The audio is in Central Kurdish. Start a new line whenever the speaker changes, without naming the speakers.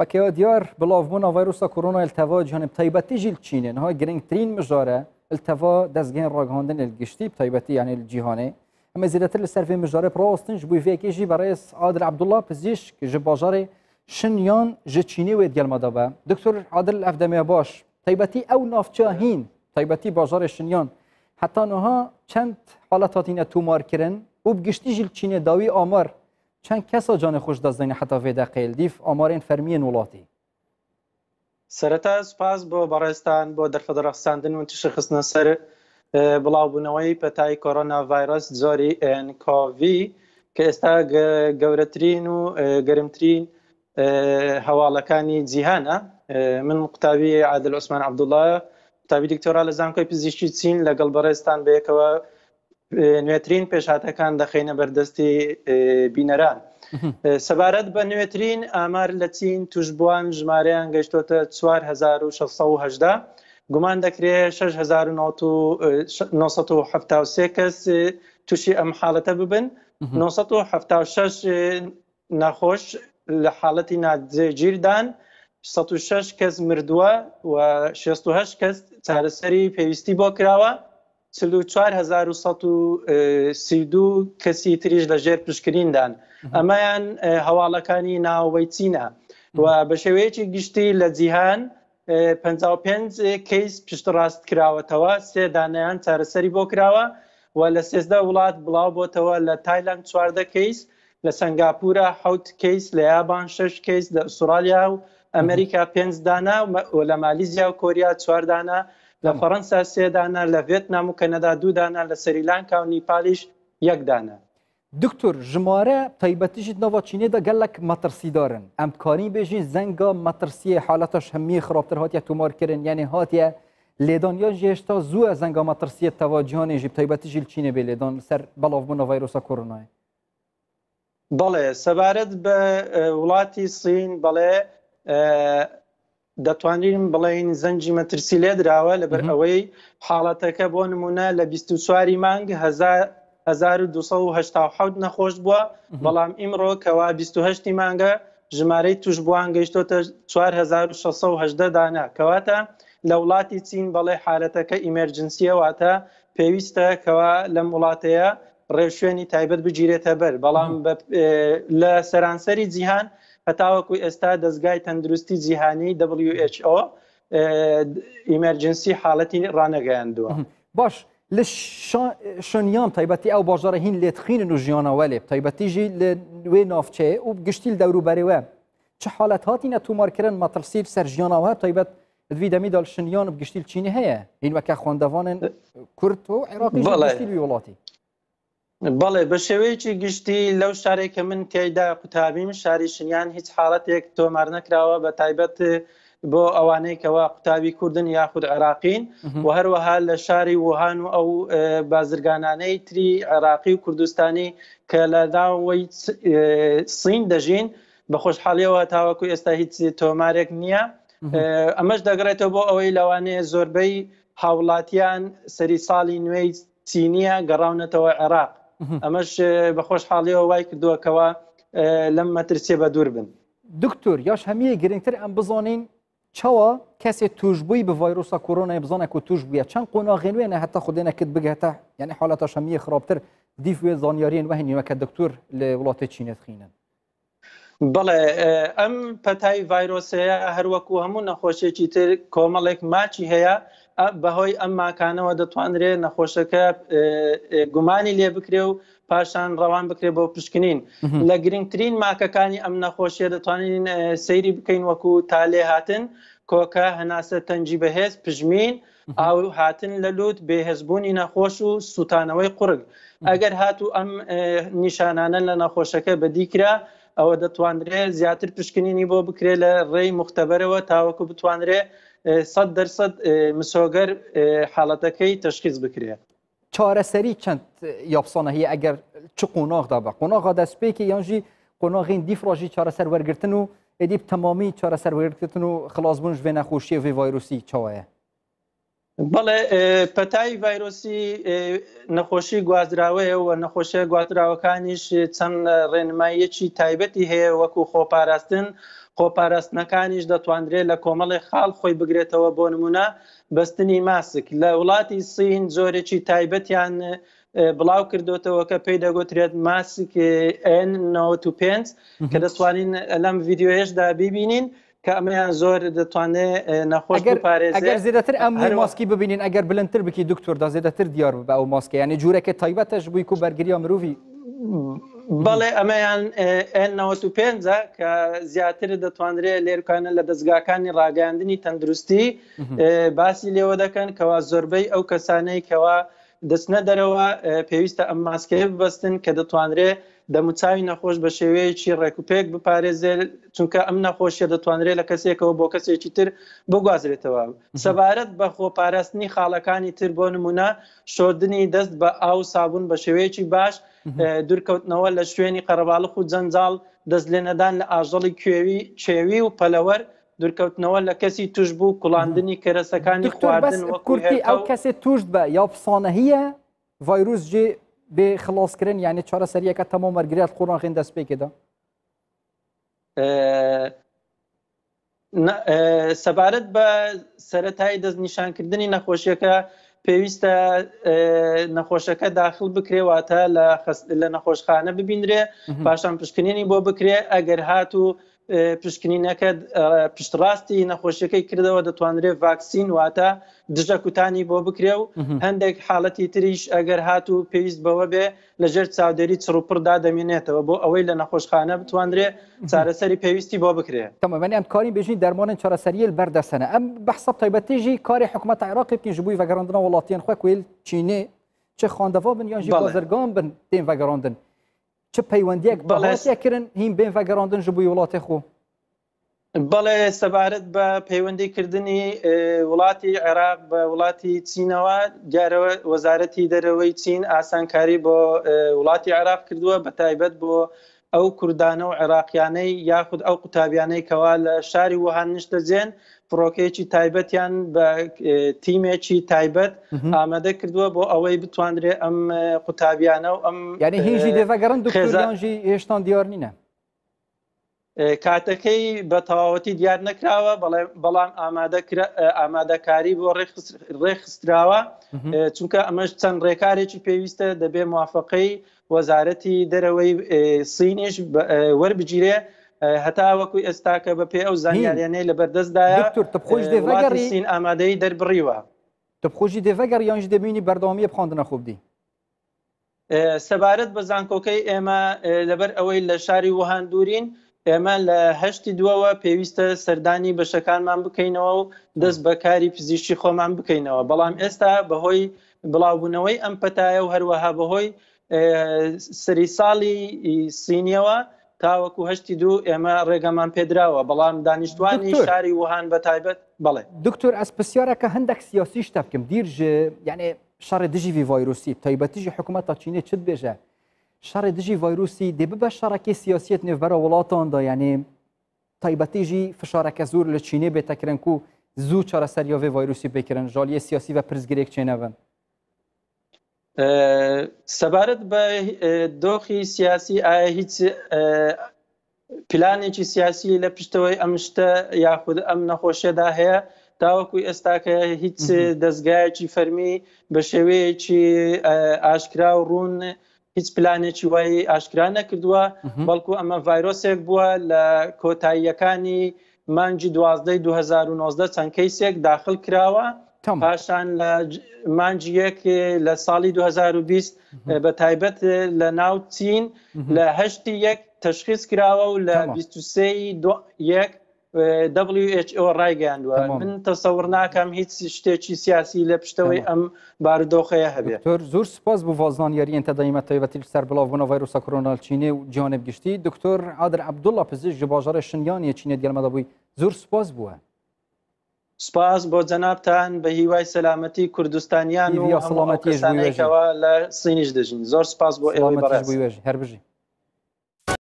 و که دیار مونا ویروس کرونا التوا جان تایبتی جیل چینه ها گرنگ ترین مجاره التوا دزگین راگهاندن الگشتی تایبتی یعنی جهانه اما زیرتر لسر فی مجاره براستن جبوی فیکی جی برای عادل عبدالله پزیش که باجار شنیان و وید گلما دابا دکتر عادل افدمی باش تایبتی او نافچاهین تایبتی بازار شنیان حتی نها چند حالت تومار کرن او بگشتی جل چینه داوی آمار چەند کەسە جانێ خۆش دەستدەین حتا ێدەقیل دیف ئامارێن فەرمیێن وڵاتی
سەرەتا سپاس بۆ بەڕێستان بۆ دەرفەدەرەخساندن و تشخستنە سەر بڵاوبوونەوەی پەتای کۆرۆنا ڤایرۆس زۆری NKV کە ئێستا گەورەترین و گەرمترین هەواڵەکانی جیهانە من قوتابی عادل عوسمان عبدوڵە تاوی دکتۆرا لە زانکۆی پزیشکی چین لەگەڵ بەڕێستان بەیەکەوە نوێترین پێشاتەکان دەخینە بەردەستی بینەران سەبارەت بە نوێترین ئامار لە چین توشببووان ژمارەیان گەشتۆتە 4618 گومان دەکرێت 1970 کەس تووشی ئەم حالەتە ببن 1976 نەخۆش لە حاڵەتی نادزێگیردان 16 کەس مردووە و 68 کەس چارەسەری پێویستی بۆ کراوە 1932 کەسی تریش لە ژێر پشکریندان ئەمەیان هەواڵەکانی ناوەی چینە و بە شێوەیەکی گشتی لە جیهان 55 کەیس پشتڕاست کراوەتەوە سێ دانیان چارەسەری بۆ کراوە و لە سێزدە وڵات بڵاو بۆتەوە لە تایلند چواردە کەیس لە سنگاپورە حوت کەیس لە یابان شش کەیس لە ئوسترالیا و ئەمریکا پێنج دانا لە مالیزیا و کۆریا چواردانە لە فەەنسا سێدانە لە ڤێتنام و کەنەدا دوودانە لە سەریلانکا و نیپالیش یەکدانە
دکتور ژمارە تایبەتیشت نەوە چینێدا گەلک مەترسیدارن ئەمکانی بێژین زەنگا مەترسیە حالەتەش هەمی خراپتر هااتە تومارکردن یعنی هااتە لێدانیا ژێشتا زووە زەنگا مەترسیە تەواجییانێژی تایبەتیژیل چینە بێ لێدان سەر بەڵاوبوون ڤایرۆسا
کۆرنای بەڵێ سەبارەت بە وڵاتی سین بەڵێ دەتوانین بڵین زەنجی مەترسی لێ درراوە لەبەر ئەوەی حاڵەتەکە بۆ نمونە لە 24واری مانگ 1270 نەخۆش بووە بەڵام ئیمڕۆ کەوا 28 مانگە ژمارەی توشبووان گەیشتۆتە 4610 دانا کەواتە لە وڵاتی چین بەڵێ حالەتەکە ئیمەرجنسیە واتە پێویستە کەوا لەم وڵاتەیە ڕێشوێنی تایبەت بگیرێتە بەر بەڵام لە سەرانسەری جیهان هەتاوەکوی ئێستا دەستگای تەندروستی جیهانی WHO ئیمەرجنسی حاڵەتی ڕانەگەیاندووە
باش لە شنیام تایبەتی ئەو باژارە هین لێتخینن و ژیانەوە لێ تایبەتیژی لە نوێ نافچێ و گشتیل دەوروبەرەوە چ حالت هاتیە تومارکردن مەترسیر سەر ژیانەوە تایبەت دوی دەمیدال شنیان و گشتیل چینی هەیە هین وەکە خوندەوانن کورت و عێراقی وڵاتی
بەڵێ بە شێوەیەکی گشتی لەو شارێکە من تێیدا قوتابیم شاری شنیان هیچ حاڵەتێک تۆمار نەکراوە بە تایبەت بۆ ئەوانەیەکەوە قوتابی کوردن یاخود عراقین و هەروەها لە شاری وهان و ئەو بازرگانانەی تری عراقی و کوردستانی کە لەداوەی سین دەژین بە خۆشحاڵیەوە تاوەکو ئێستا هیچ تۆمارێک نییە ئەمەش دەگرێتەوە بۆ ئەوەی لەوانەیە زۆربەی هاوڵاتیان سەری ساڵی نوێی چینیە گەڕاونەتەوە عێراق ئەمەش بەخۆش حاڵیەوە وای کردووەکەوە لەم مەترسێ بە دوور بن دکتور یاش
هەمیە گرنگتر ئەم بزانین چاوە کەسێ توشببووی بە ڤایرۆسا کۆرۆنای بزانێک و توش بووە چەند قۆناغێنوێنە هەتا خودێنەکرد بگاتە یعنی حالڵەتە شەمیە خراپتر دیفێ زانیاریان وهێنیوەکە دکتور لە وڵاتی چینەتخینن
بڵێ ئەم پەتای ڤایرۆسەیە هەروەکو هەموو نەخۆشێکی تر کۆمەڵێک ماچی هەیە بەهۆی ئەم ماکانەوە دەتوانرێت نەخۆشەکە گومانی لێ بکرێ و پاشان ڕەوان بکرێت بۆ پشکنین لە گرنگترین ماکەکانی ئەم نەخۆشیە دەتوانین سەیری بکەین وەکو تالێ هاتن کۆکە هەناسە تەنجی بەهێز پژمین ئاو هاتن لە لوت بێهێزبوونی نەخۆش و سووتانەوەی قورگ ئەگەر هاتوو ئەم نیشانانە لە نەخۆشەکە بەدیکرا ئەوە دەتوانرێت زیاتر پشکنینی بۆ بکرێت لە ڕێی مختبەرەوە تاوەکو بتوانرێت سەد دەرسەد مسۆگەر حالڵەتەکەی تەشخیز بکرێت
چارەسەری چەند یاپسانە هەیە ئەگەر چ قۆناغدا بە قۆناغا دەستپێکی یانژی قۆناغین دیفڕۆژی چارەسەر وەرگتن و ئەدیب تەمامی چارەسەر وەرگتن و خلاصبوون ژێ نەخۆشیە ڤێ ڤایرروسی چاوەیە
بەڵێ پەتای ڤایرۆسی نەخۆشی گوازراوەیە و نەخۆشیە گواتراوەکانیش چەند ڕێنماییەکی تایبەتی هەیە وەکو خۆپاراستن خۆپاراستنەکانیش دەتواندرێت لە کۆمەڵی خاڵ خۆی بگرێتەوە بۆ نمونە بەستنی ماسک لە وڵاتی سین زۆرێکی تایبەتیان بڵاو کردوتەوە کە پێی دەگوترێت ماسک N95 کە دەتوانین لەم ویددیوهێشدا بیبینین. کە ئەمەیان زۆر دەتوانێت نەخۆش پارێزگەر زیێدەتر ئەم ماسکی ببینین
ئەگەر بلندتر بکی دکتۆر دا زیێدەتر دیار بە ئەو ماسکە یانی جوورەکە تایبەتەش بووی و بەرگریە مرۆڤی
بەڵێ ئەمەیان N95 کە زیاتر دەتوانرێت لێرکانە لە دەستگاکانی ڕاگەاندنی تەندروستی باسی لێوە دەکەن کەوا زۆربەی ئەو کەسانەی کەوا دەستنە دەرەوە پێویستە ئەم ماسکەیە ببستن کە دەتوانرێت دەموچاوی نەخۆش بە شێوەیەکی ڕێکوپێک بپارێزێ چونکە ئەم نەخۆشیە دەتوانرێت لە کەسێکەوە بۆ کەسێکی تر بگوازرێتەوە سەبارەت بە خۆپاراستنی خاڵەکانی تر بۆ نمونە شردنی دەست بە ئاو سابوون بە شێوەیەکی باش دوورکەوتنەوە لە شوێنی قەرەباڵخ و جەنجال دەست لێنەدان لە ئاژەڵی کوێوی چێوی و پەلەوەر دوورکەوتنەوە لە کەسی توش بوو کوڵاندنی کەرەسەکانی خواردن وەکوردی ئەو
کەسێک توشت بە یا فسانە هەیە ڤایروس جێ بێ خلاصکردن یعنی چارە سەریەکە تەمە مەرگرات قۆڕان خێن دەست پێکێدا
سەبارەت بە سەتای دەست نیشانکردنی نەخۆشیەکە پێویستە نەخۆشەکە داخل بکرێواتە لە نەخۆشخانە ببینرێ پاشان پشکنێنی بۆ بکرێ ئەگەر هات و پشکنینەکە پشتڕاستی نەخۆشیەکەی کردەوە دەتوانرێت ڤاکسین واتە دژە کوتانی بۆ بکرێ و هەندێک حاڵەتی تریش ئەگەر هات و پێویست بەوە بێ لەژێر چاودێری چڕوپڕدا دەمێنێتەوە بۆ ئەوەی لە نەخۆشخانە بتوانرێت چارەسەری پێویستی بۆ بکرێ تەمەمەنی
ئەم کاری بێژین دەرمانن چارەسەریل بەردەسەنە ئەم بەحسە تایبەتیژی کاری حکوومەت عێراقی پیشبووی ڤگەڕندنەوە وڵاتیان خۆ کوێل چینێ چه خواندەوا بن یان ژی بازرگان بن تێن ڤگەڕاندن چ پەیوەندیەک بەڵێکردن هین بێن فەگەڕاندن ژبووی وڵاتی خۆ
بەڵێ سەبارەت بە پەیوەندیکردنی وڵاتی عێراق بە وڵاتی چینەوە دیارەوە وەزارەتی دەرەوەی چین ئاسانکاری بۆ وڵاتی عراق کردووە بە تایبەت بۆ ئەو کوردانە و عێراقیانەی یاخود ئەو قوتابیانەی کەوا لە شاری وهان نیشتە زێن فڕۆکێکی تایبەتیان بە تیمێکی تایبەت ئامادە کردووە بۆ ئەوەی بتوانرێ ئەم قوتابیانە و ئەم یعنی هیچی دێزەگەڕند و خێزانژی
هێشتان دیار نینە
کاتەکەی بە تەواوەتی دیار نەکراوە بەڵام ئامادەکاری بۆ ڕێخستراوە چونکە ئەمەش چەند ڕێکارێکی پێویستە دەبێ موافقەی وەزارەتی دەرەوەی سینیش وەربگیرێ هەتا وەکوی ئێستا کە بە پێ ئەو زانیاریانەی لە بەردەستدایە سین ئامادەی دەربڕیوە
تبخۆشی دێڤگەر یانش دەبینی بەردەوامی بخواندنە خوبدی.
سەبارەت بە زانکۆکەی ئێمە لەبەر ئەوەی لە شاری وهان دوورین ئێمە لە هەشتی دووەوە پێویستە سەردانی بەشەکانمان بکەینەوە و دەست بەکاری پزیشتی خۆمان بکەینەوە بەڵام ئێستا بەهۆی بڵاوبوونەوەی ئەم پەتایە و هەروەها بەهۆی سری ساڵی سینیەوە تاوەکو هەشتی دوو ئێمە ڕێگەمان پێدراوە بەڵام دانیشتوانی شاری وهان بە تایبەت بڵێ
دکتۆر ئەس پرسیارەکە هەندێک سیاسی شتا بکەم دیرژ یعنی شەڕێ دژی ڤایرۆسی تایبەتیژی حکوومەتە چینە چت بێژە شەڕی دژی ڤایروسی دێ ببە شەڕەکی سیاسیت نێڤبەرە وڵاتاندا یعنی تایبەتیژی فشارەکە زۆر لە چینێ بێتەکردن و زوو چارەسەریۆێ ڤایروسی بکردن ژالیە سیاسی بە پرزگرێک چێنەبن
سەبارەت بە دۆخی سیاسی ئایا هیچ پلانێکی سیاسی لە پشتەوەی ئەمشتە یاخود ئەم نەخۆشیەدا هەیە تاوەکوی ئێستاکە هیچ دەستگایکی فەرمی بە شێوەیەکی ئاشکرا و ڕوون هیچ پلانێکی وای ئاشکرا نەکردووە بەڵکو ئەمە ڤایرۆسێک بووە لە کۆتاییەکانی مانجی دوازدەی 2019 چەند کەیسێک داخل کراوە پاشان لە مانجیەک لە ساڵی 2020 بە تایبەت لە ناو چین لە هەشتی یەک تەشخیص کراوە و لە 23 یەک WHO ڕایگەاندوە من تەسەور ناکەم هیچ شتێکی سیاسی لە پشتەوەی ئەم باردۆخەیە هەبێت
زۆر سپاس بۆ ڤازانیارین تەدایمە تایبەتی سەر بڵاوبوون ڤایرۆسا کۆرۆنال چینێ و جیانە گشتی دکتۆر ئادر عبدوڵە پزیش ji باژارە شنیانە چینە دیێمەدا بووی
زۆر سپاس بووە سپاس بۆ جەنابتان بە هیوای سەلامەتی کوردستانیان و سەلامەتیەوە لە سینیش دەژین زۆر سپاس بۆ ئێوە هەر بژین